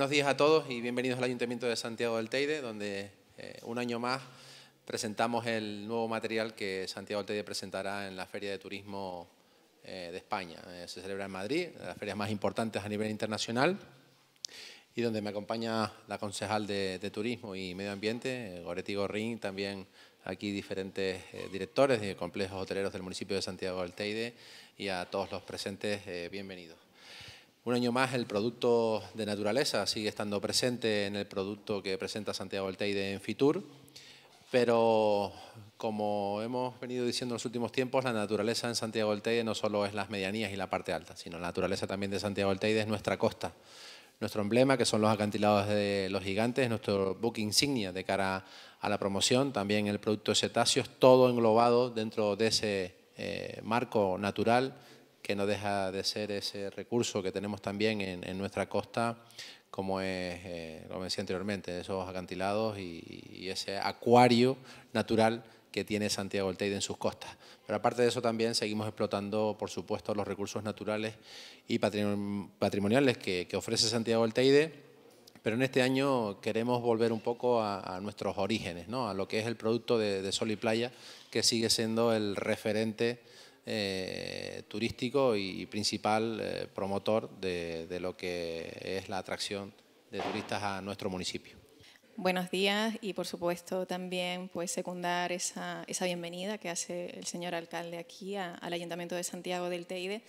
buenos días a todos y bienvenidos al Ayuntamiento de Santiago del Teide, donde eh, un año más presentamos el nuevo material que Santiago del Teide presentará en la Feria de Turismo eh, de España. Eh, se celebra en Madrid, de las ferias más importantes a nivel internacional, y donde me acompaña la concejal de, de Turismo y Medio Ambiente, Goretti Gorrín, también aquí diferentes directores de complejos hoteleros del municipio de Santiago del Teide, y a todos los presentes, bienvenidos. Un año más el producto de naturaleza sigue estando presente en el producto que presenta Santiago Alteide en Fitur, pero como hemos venido diciendo en los últimos tiempos, la naturaleza en Santiago Alteide no solo es las medianías y la parte alta, sino la naturaleza también de Santiago Alteide es nuestra costa, nuestro emblema que son los acantilados de los gigantes, nuestro book insignia de cara a la promoción, también el producto de cetáceos, todo englobado dentro de ese eh, marco natural que no deja de ser ese recurso que tenemos también en, nuestra costa, como es, eh, como decía anteriormente, esos acantilados y, ese acuario natural que tiene Santiago del Teide en sus costas. Pero aparte de eso también seguimos explotando, por supuesto, los recursos naturales y patrimoniales que, ofrece Santiago del Teide, pero en este año queremos volver un poco a, nuestros orígenes, ¿no? a lo que es el producto de, de, Sol y Playa, que sigue siendo el referente eh, turístico y principal eh, promotor de lo que es la atracción de turistas a nuestro municipio. Buenos días y por supuesto también pues secundar esa, bienvenida que hace el señor alcalde aquí al Ayuntamiento de Santiago del Teide.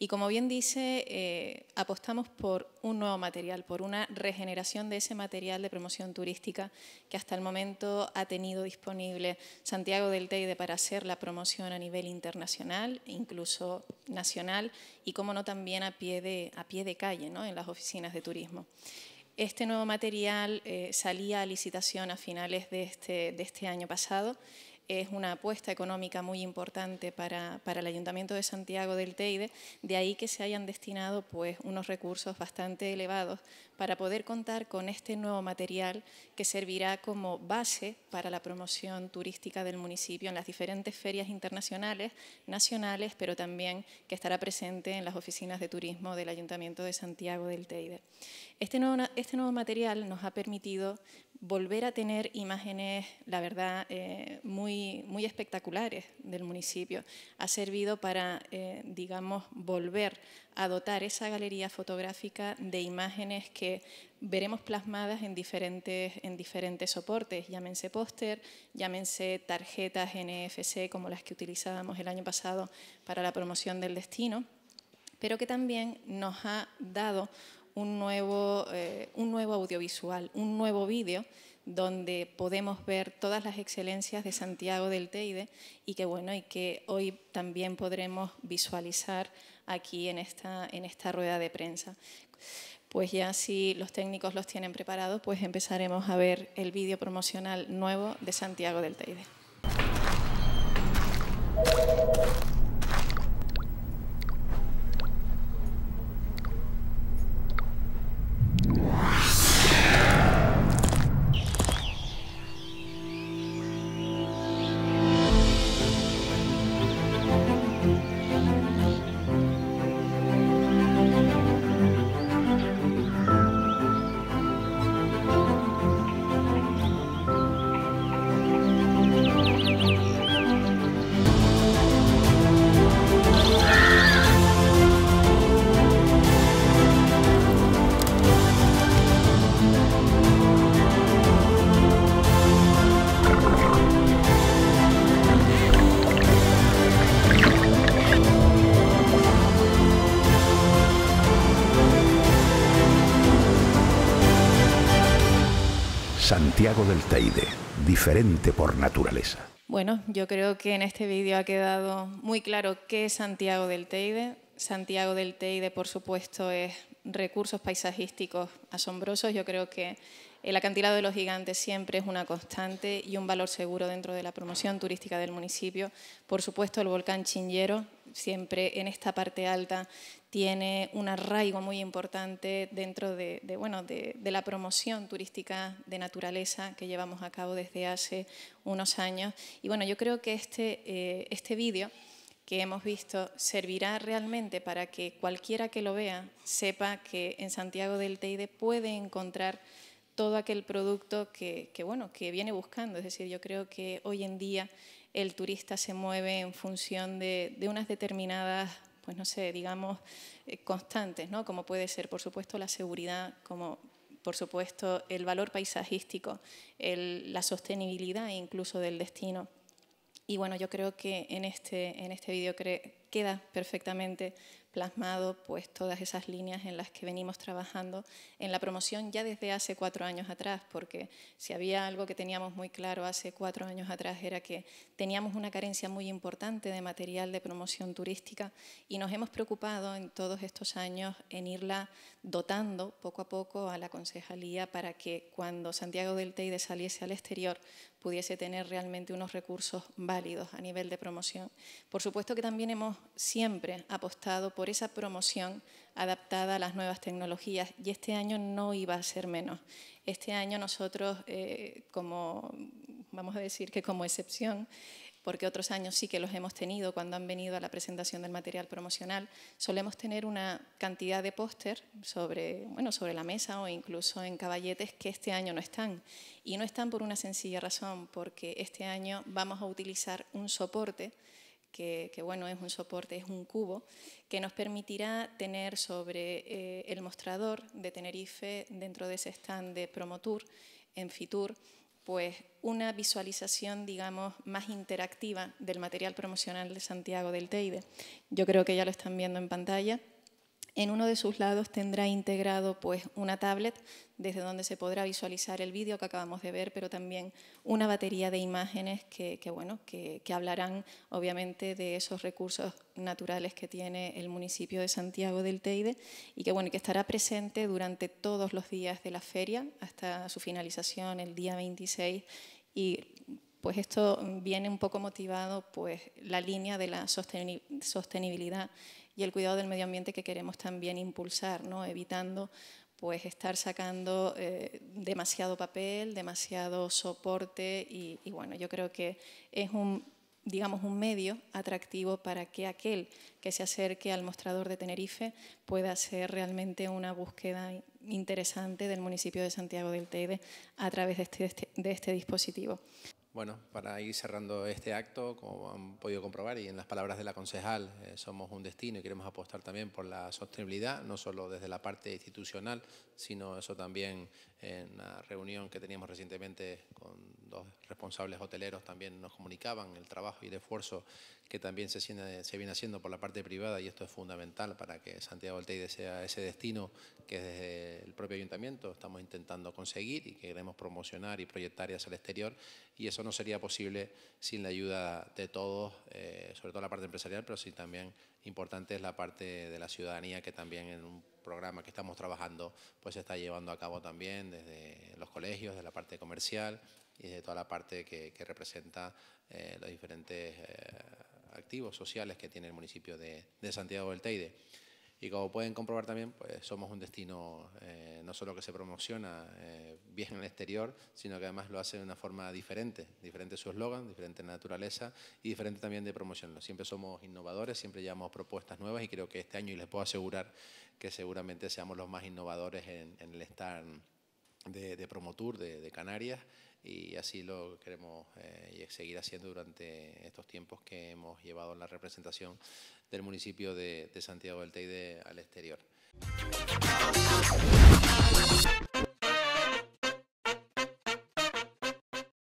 Y como bien dice, eh, apostamos por un nuevo material, por una regeneración de ese material de promoción turística que hasta el momento ha tenido disponible Santiago del Teide para hacer la promoción a nivel internacional, incluso nacional, y como no también a pie de, a pie de calle, ¿no? en las oficinas de turismo. Este nuevo material eh, salía a licitación a finales de este, de este año pasado es una apuesta económica muy importante para, para, el Ayuntamiento de Santiago del Teide, de ahí que se hayan destinado pues, unos recursos bastante elevados para poder contar con este nuevo material que servirá como base para la promoción turística del municipio en las diferentes ferias internacionales, nacionales, pero también que estará presente en las oficinas de turismo del Ayuntamiento de Santiago del Teide. Este nuevo, este nuevo material nos ha permitido volver a tener imágenes, la verdad, eh, muy, muy espectaculares del municipio. Ha servido para, eh, digamos, volver a dotar esa galería fotográfica de imágenes que veremos plasmadas en diferentes, en diferentes soportes, llámense póster, llámense tarjetas NFC como las que utilizábamos el año pasado para la promoción del destino, pero que también nos ha dado un nuevo, eh, un nuevo audiovisual, un nuevo vídeo donde podemos ver todas las excelencias de Santiago del Teide y que bueno y que hoy también podremos visualizar aquí en esta, en esta rueda de prensa. Pues ya si los técnicos los tienen preparados, pues empezaremos a ver el vídeo promocional nuevo de Santiago del Teide. Santiago del Teide, diferente por naturaleza. Bueno, yo creo que en este vídeo ha quedado muy claro qué es Santiago del Teide. Santiago del Teide, por supuesto, es recursos paisajísticos asombrosos. Yo creo que el acantilado de los gigantes siempre es una constante y un valor seguro dentro de la promoción turística del municipio. Por supuesto, el volcán Chingero, siempre en esta parte alta tiene un arraigo muy importante dentro de, bueno, de, la promoción turística de naturaleza que llevamos a cabo desde hace unos años. Y bueno, yo creo que este, eh, este vídeo que hemos visto servirá realmente para que cualquiera que lo vea sepa que en Santiago del Teide puede encontrar todo aquel producto que, bueno, que viene buscando. Es decir, yo creo que hoy en día el turista se mueve en función de unas determinadas pues no sé, digamos, eh, constantes, ¿no? Como puede ser, por supuesto, la seguridad, como por supuesto el valor paisajístico, la sostenibilidad e incluso del destino. Y bueno, yo creo que en este, en este vídeo queda perfectamente plasmado pues, todas esas líneas en las que venimos trabajando en la promoción ya desde hace cuatro años atrás, porque si había algo que teníamos muy claro hace cuatro años atrás era que teníamos una carencia muy importante de material de promoción turística y nos hemos preocupado en todos estos años en irla dotando poco a poco a la concejalía para que cuando Santiago del Teide saliese al exterior pudiese tener realmente unos recursos válidos a nivel de promoción. Por supuesto que también hemos siempre apostado por esa promoción adaptada a las nuevas tecnologías y este año no iba a ser menos. Este año nosotros, eh, como vamos a decir que como excepción, porque otros años sí que los hemos tenido cuando han venido a la presentación del material promocional, solemos tener una cantidad de póster sobre, bueno, sobre la mesa o incluso en caballetes que este año no están. Y no están por una sencilla razón, porque este año vamos a utilizar un soporte que, bueno, es un soporte, es un cubo, que nos permitirá tener sobre eh, el mostrador de Tenerife, dentro de ese stand de Promotour, en Fitur, pues una visualización, digamos, más interactiva del material promocional de Santiago del Teide. Yo creo que ya lo están viendo en pantalla. En uno de sus lados tendrá integrado pues, una tablet desde donde se podrá visualizar el vídeo que acabamos de ver, pero también una batería de imágenes que, bueno, hablarán obviamente de esos recursos naturales que tiene el municipio de Santiago del Teide y que, bueno, que estará presente durante todos los días de la feria hasta su finalización el día 26 y pues esto viene un poco motivado pues la línea de la sostenibilidad y el cuidado del medio ambiente que queremos también impulsar, ¿no? evitando pues estar sacando eh, demasiado papel, demasiado soporte y, bueno, yo creo que es un digamos un medio atractivo para que aquel que se acerque al mostrador de Tenerife pueda hacer realmente una búsqueda interesante del municipio de Santiago del Teide a través de este, este, de este dispositivo. Bueno, para ir cerrando este acto, como han podido comprobar y en las palabras de la concejal, eh, somos un destino y queremos apostar también por la sostenibilidad, no solo desde la parte institucional, sino eso también en la reunión que teníamos recientemente con dos responsables hoteleros también nos comunicaban el trabajo y el esfuerzo que también se, viene haciendo por la parte privada y esto es fundamental para que Santiago Alteide sea ese destino que desde el propio ayuntamiento estamos intentando conseguir y que queremos promocionar y proyectar hacia el exterior y eso no sería posible sin la ayuda de todos, eh, sobre todo la parte empresarial, pero sí también Importante es la parte de la ciudadanía que también en un programa que estamos trabajando pues se está llevando a cabo también desde los colegios, desde la parte comercial y desde toda la parte que, representa eh, los diferentes eh, activos sociales que tiene el municipio de Santiago del Teide. Y como pueden comprobar también, pues, somos un destino eh, no solo que se promociona eh, bien en el exterior, sino que además lo hace de una forma diferente, diferente su eslogan, diferente naturaleza y diferente también de promoción. Siempre somos innovadores, siempre llevamos propuestas nuevas y creo que este año, y les puedo asegurar que seguramente seamos los más innovadores en, el stand de, de Promotur de, Canarias y así lo queremos eh, seguir haciendo durante estos tiempos que hemos llevado en la representación del municipio de Santiago del Teide al exterior.